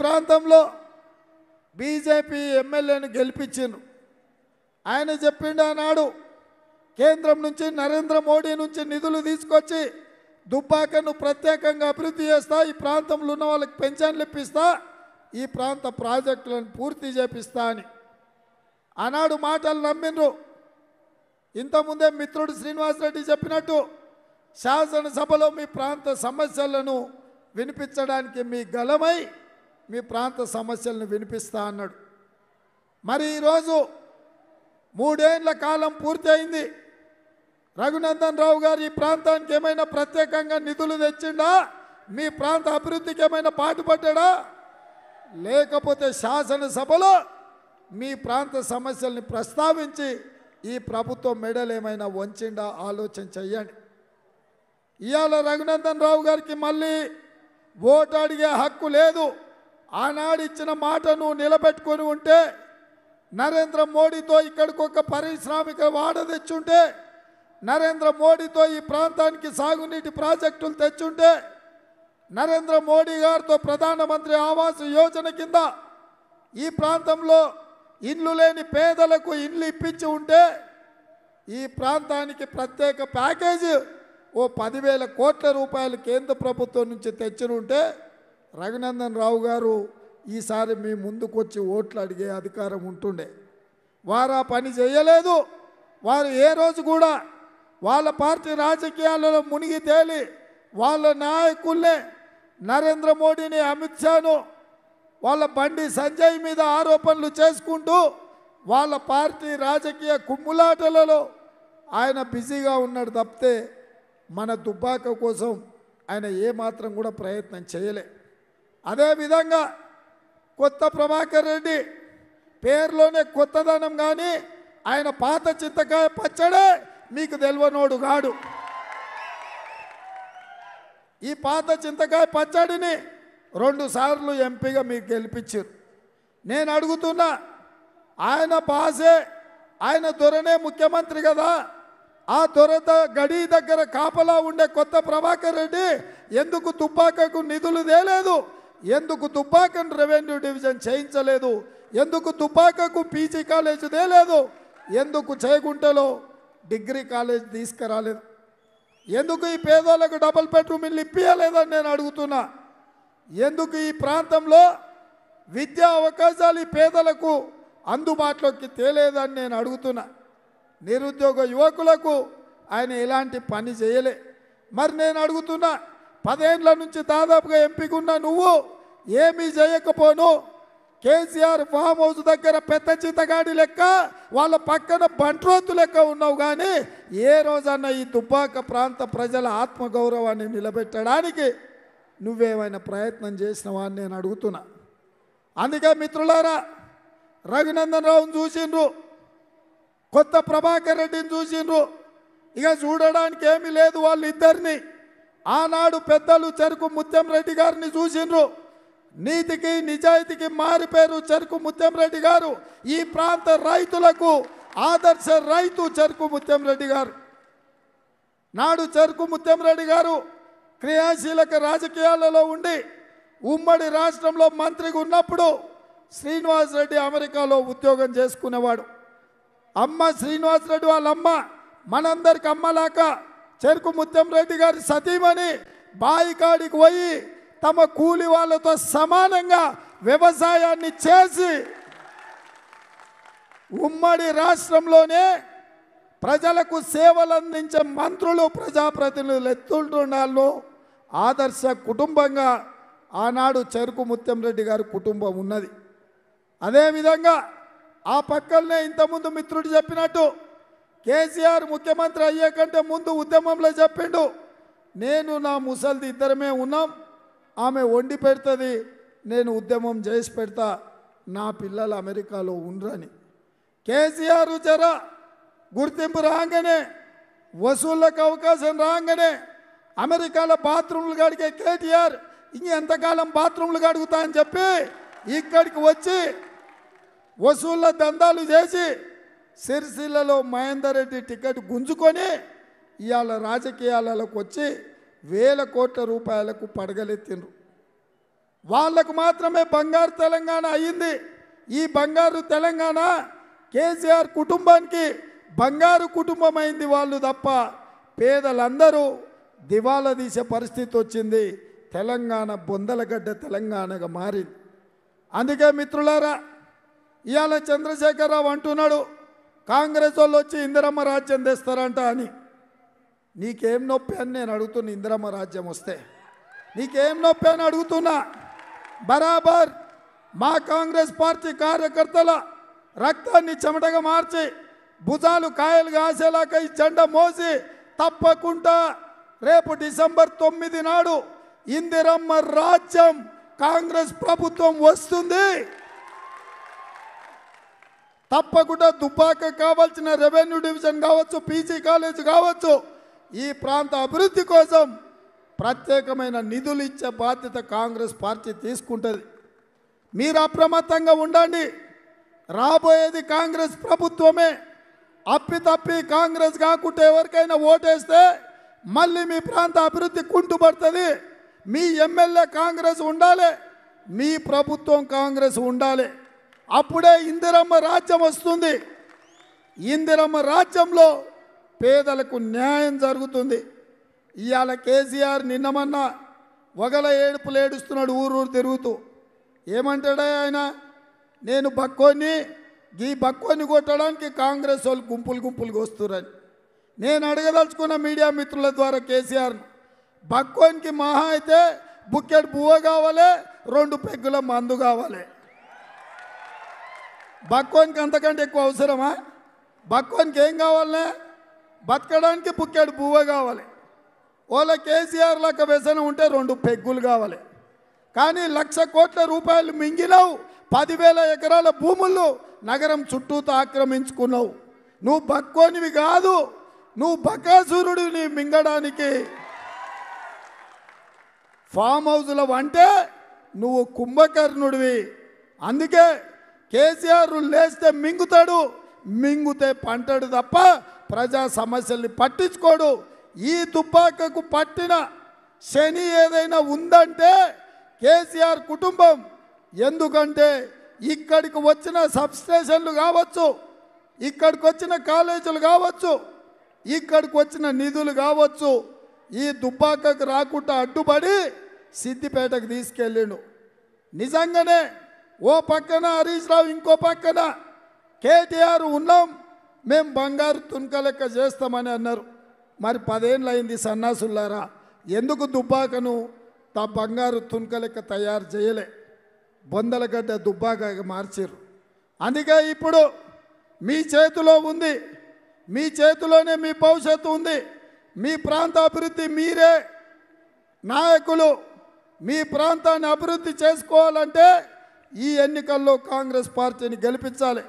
ప్రాంతంలో బీజేపీ ఎమ్మెల్యేను గెలిపించిండ్రు ఆయన చెప్పిండు ఆనాడు కేంద్రం నుంచి నరేంద్ర మోడీ నుంచి నిధులు తీసుకొచ్చి దుబ్బాకను ప్రత్యేకంగా అభివృద్ధి చేస్తా ఈ ప్రాంతంలో ఉన్న వాళ్ళకి పెన్షన్లు ఇప్పిస్తా ఈ ప్రాంత ప్రాజెక్టులను పూర్తి చేపిస్తా అని ఆనాడు మాటలు నమ్మిండ్రు ఇంతకుముందే మిత్రుడు శ్రీనివాసరెడ్డి చెప్పినట్టు శాసనసభలో మీ ప్రాంత సమస్యలను వినిపించడానికి మీ గలమై మీ ప్రాంత సమస్యలను వినిపిస్తా అన్నాడు మరి ఈరోజు మూడేళ్ల కాలం పూర్తయింది రఘునందన్ రావు గారు ఈ ప్రాంతానికి ఏమైనా ప్రత్యేకంగా నిధులు తెచ్చిండా మీ ప్రాంత అభివృద్ధికి ఏమైనా పాటుపడ్డా లేకపోతే శాసనసభలో మీ ప్రాంత సమస్యల్ని ప్రస్తావించి ఈ ప్రభుత్వం మెడల్ ఏమైనా వంచిండా ఆలోచన చెయ్యండి ఇవాళ రఘునందన్ రావు గారికి మళ్ళీ ఓటు అడిగే హక్కు లేదు ఆనాడిచ్చిన మాట నువ్వు నిలబెట్టుకొని ఉంటే నరేంద్ర మోడీతో ఇక్కడికి ఒక పారిశ్రామిక వాడ తెచ్చుంటే నరేంద్ర మోడీతో ఈ ప్రాంతానికి సాగునీటి ప్రాజెక్టులు తెచ్చుంటే నరేంద్ర మోడీ గారితో ప్రధానమంత్రి ఆవాస్ యోజన కింద ఈ ప్రాంతంలో ఇండ్లు లేని పేదలకు ఇండ్లు ఇప్పించి ఉంటే ఈ ప్రాంతానికి ప్రత్యేక ప్యాకేజీ ఓ పదివేల కోట్ల రూపాయలు కేంద్ర ప్రభుత్వం నుంచి తెచ్చినుంటే రఘునందన్ రావు గారు ఈసారి మీ ముందుకొచ్చి ఓట్లు అడిగే అధికారం ఉంటుండే వారు ఆ పని చేయలేదు వారు ఏ రోజు కూడా వాళ్ళ పార్టీ రాజకీయాలలో మునిగి తేలి వాళ్ళ నాయకులే నరేంద్ర మోడీని అమిత్ షాను వాళ్ళ బండి సంజయ్ మీద ఆరోపణలు చేసుకుంటూ వాళ్ళ పార్టీ రాజకీయ కుమ్ములాటలలో ఆయన బిజీగా ఉన్నాడు తప్పితే మన దుబ్బాక కోసం ఆయన ఏమాత్రం కూడా ప్రయత్నం చేయలే అదేవిధంగా కొత్త ప్రభాకర్ రెడ్డి పేరులోనే కొత్తదనం కానీ ఆయన పాత చింతకాయ పచ్చడే మీకు తెలియనోడు కాడు ఈ పాత చింతకాయ పచ్చడిని రెండు సార్లు ఎంపీగా మీకు గెలిపించారు నేను అడుగుతున్నా ఆయన పాసే ఆయన దొరనే ముఖ్యమంత్రి కదా ఆ దొరత గడి దగ్గర కాపలా ఉండే కొత్త ప్రభాకర్ రెడ్డి ఎందుకు తుపాకకు నిధులు తేలేదు ఎందుకు తుపాకను రెవెన్యూ డివిజన్ చేయించలేదు ఎందుకు దుబ్బాకకు పీజీ కాలేజ్ తేలేదు ఎందుకు చేయకుంటలో డిగ్రీ కాలేజ్ తీసుకురాలేదు ఎందుకు ఈ పేదోళ్ళకు డబుల్ బెడ్రూమ్ ఇల్లు ఇప్పియలేదని నేను అడుగుతున్నా ఎందుకు ఈ ప్రాంతంలో విద్యా అవకాశాలు ఈ పేదలకు అందుబాటులోకి తేలేదని నేను అడుగుతున్నా నిరుద్యోగ యువకులకు ఆయన ఎలాంటి పని చేయలే మరి నేను అడుగుతున్నా పదేండ్ల నుంచి దాదాపుగా ఉన్న నువ్వు ఏమీ చేయకపోను కేసీఆర్ ఫామ్ హౌస్ దగ్గర పెద్ద చిత్తగాడి లెక్క వాళ్ళ పక్కన బంట్రోతు లెక్క ఉన్నావు కానీ ఏ రోజన్నా ఈ దుబ్బాక ప్రాంత ప్రజల ఆత్మగౌరవాన్ని నిలబెట్టడానికి నువ్వేమైనా ప్రయత్నం చేసినవా అని నేను అడుగుతున్నా అందుకే మిత్రులారా రఘునందన్ రావును చూసిండ్రు కొత్త ప్రభాకర్ రెడ్డిని చూసిండ్రు ఇక చూడడానికి ఏమీ లేదు వాళ్ళిద్దరినీ ఆనాడు పెద్దలు చెరుకు ముత్యంరెడ్డి గారిని చూసిండ్రు నీతికి నిజాయితీకి మారిపోయారు చెరుకు ముత్యంరెడ్డి గారు ఈ ప్రాంత రైతులకు ఆదర్శ రైతు చెరుకు ముత్యంరెడ్డి గారు నాడు చెరుకు ముత్యంరెడ్డి గారు క్రియాశీలక రాజకీయాలలో ఉండి ఉమ్మడి రాష్ట్రంలో మంత్రిగా ఉన్నప్పుడు శ్రీనివాసరెడ్డి అమెరికాలో ఉద్యోగం చేసుకునేవాడు అమ్మ శ్రీనివాసరెడ్డి రెడ్డి వాళ్ళమ్మ మనందరికి అమ్మలాక చెరుకు రెడ్డి గారి సతీమణి బాయికాడికి పోయి తమ కూలి వాళ్ళతో సమానంగా వ్యవసాయాన్ని చేసి ఉమ్మడి రాష్ట్రంలోనే ప్రజలకు సేవలు అందించే మంత్రులు ప్రజాప్రతినిధులు ఎత్తుంటున్నాళ్ళు ఆదర్శ కుటుంబంగా ఆనాడు చెరుకు ముత్యంరెడ్డి గారి కుటుంబం ఉన్నది అదేవిధంగా ఆ పక్కనే ఇంతకుముందు మిత్రుడు చెప్పినట్టు కేసీఆర్ ముఖ్యమంత్రి అయ్యే కంటే ముందు ఉద్యమంలో చెప్పిండు నేను నా ముసలిది ఇద్దరమే ఉన్నాం ఆమె వండి పెడుతుంది నేను ఉద్యమం చేసి పెడతా నా పిల్లలు అమెరికాలో ఉండరని కేసీఆర్ జర గుర్తింపు రాగానే వసూళ్ళకు అవకాశం రాగానే అమెరికాలో బాత్రూమ్లు కడిగే కేటీఆర్ ఇంకెంతకాలం బాత్రూమ్లు కడుగుతా అని చెప్పి ఇక్కడికి వచ్చి వసూళ్ళ దందాలు చేసి సిరిసిల్లలో మహేందర్ రెడ్డి టికెట్ గుంజుకొని ఇవాళ రాజకీయాలకు వచ్చి వేల కోట్ల రూపాయలకు పడగలెత్తిండ్రు వాళ్లకు మాత్రమే బంగారు తెలంగాణ అయ్యింది ఈ బంగారు తెలంగాణ కేసీఆర్ కుటుంబానికి బంగారు కుటుంబం అయింది వాళ్ళు తప్ప పేదలందరూ దివాలా తీసే పరిస్థితి వచ్చింది తెలంగాణ బొందలగడ్డ తెలంగాణగా మారింది అందుకే మిత్రులారా ఇవాళ చంద్రశేఖరరావు అంటున్నాడు కాంగ్రెస్ వాళ్ళు వచ్చి ఇందిరమ్మ రాజ్యం తెస్తారంట అని నీకేం నొప్పి అని నేను అడుగుతున్నా ఇందిరమ్మ రాజ్యం వస్తే నీకేం నొప్పి అని అడుగుతున్నా బరాబర్ మా కాంగ్రెస్ పార్టీ కార్యకర్తల రక్తాన్ని చెమటగా మార్చి భుజాలు కాయలు కాసేలాగా ఈ జెండా మోసి తప్పకుండా రేపు డిసెంబర్ తొమ్మిది నాడు ఇందిరమ్మ రాజ్యం కాంగ్రెస్ ప్రభుత్వం వస్తుంది తప్పకుండా దుబ్బాక కావాల్సిన రెవెన్యూ డివిజన్ కావచ్చు పీజీ కాలేజ్ కావచ్చు ఈ ప్రాంత అభివృద్ధి కోసం ప్రత్యేకమైన నిధులు ఇచ్చే బాధ్యత కాంగ్రెస్ పార్టీ తీసుకుంటుంది మీరు అప్రమత్తంగా ఉండండి రాబోయేది కాంగ్రెస్ ప్రభుత్వమే అప్పితప్పి కాంగ్రెస్ కాకుంటే ఎవరికైనా ఓటేస్తే మళ్ళీ మీ ప్రాంత అభివృద్ధి కుంటుపడుతుంది మీ ఎమ్మెల్యే కాంగ్రెస్ ఉండాలి మీ ప్రభుత్వం కాంగ్రెస్ ఉండాలి అప్పుడే ఇందిరమ్మ రాజ్యం వస్తుంది ఇందిరమ్మ రాజ్యంలో పేదలకు న్యాయం జరుగుతుంది ఇవాళ కేసీఆర్ నిన్నమన్నా ఒకల ఏడుపులు ఏడుస్తున్నాడు ఊరూరు తిరుగుతూ ఏమంటాడా ఆయన నేను బక్కోని ఈ బక్కోని కొట్టడానికి కాంగ్రెస్ వాళ్ళు గుంపులు గుంపులుగా వస్తున్నారని నేను అడగదలుచుకున్న మీడియా మిత్రుల ద్వారా కేసీఆర్ బక్కోనికి మహా అయితే బుక్కెట్ బువ్వ కావాలి రెండు పెగ్గుల మందు కావాలి బక్కోనికి అంతకంటే ఎక్కువ అవసరమా బక్కోనికి ఏం కావాలనే బతకడానికి పుక్కాడు పువ్వ కావాలి ఓలా కేసీఆర్ లెక్క వ్యసనం ఉంటే రెండు పెగ్గులు కావాలి కానీ లక్ష కోట్ల రూపాయలు మింగిలావు పదివేల ఎకరాల భూములు నగరం చుట్టూతో ఆక్రమించుకున్నావు నువ్వు బక్కోనివి కాదు నువ్వు బకాసురుడిని మింగడానికి ఫామ్ వంటే నువ్వు కుంభకర్ణుడివి అందుకే కేసీఆర్ లేస్తే మింగుతాడు మింగుతే పంటాడు తప్ప ప్రజా సమస్యల్ని పట్టించుకోడు ఈ తుపాకకు పట్టిన శని ఏదైనా ఉందంటే కేసీఆర్ కుటుంబం ఎందుకంటే ఇక్కడికి వచ్చిన సబ్స్టేషన్లు కావచ్చు ఇక్కడికి వచ్చిన కాలేజీలు కావచ్చు ఇక్కడికి వచ్చిన నిధులు కావచ్చు ఈ దుబ్బాకకు రాకుండా అడ్డుపడి సిద్దిపేటకు తీసుకెళ్ళిండు నిజంగానే ఓ పక్కన హరీష్ రావు ఇంకో పక్కన కేటీఆర్ ఉన్నాం మేము బంగారు తునక లెక్క చేస్తామని అన్నారు మరి పదేళ్ళు అయింది సన్నాసుల్లారా ఎందుకు దుబ్బాకను తా బంగారు తునక లెక్క తయారు చేయలే బొందలగడ్డ దుబ్బాక మార్చారు అందుకే ఇప్పుడు మీ చేతిలో ఉంది మీ చేతిలోనే మీ భవిష్యత్తు ఉంది మీ ప్రాంత అభివృద్ధి మీరే నాయకులు మీ ప్రాంతాన్ని అభివృద్ధి చేసుకోవాలంటే ఈ ఎన్నికల్లో కాంగ్రెస్ పార్టీని గెలిపించాలి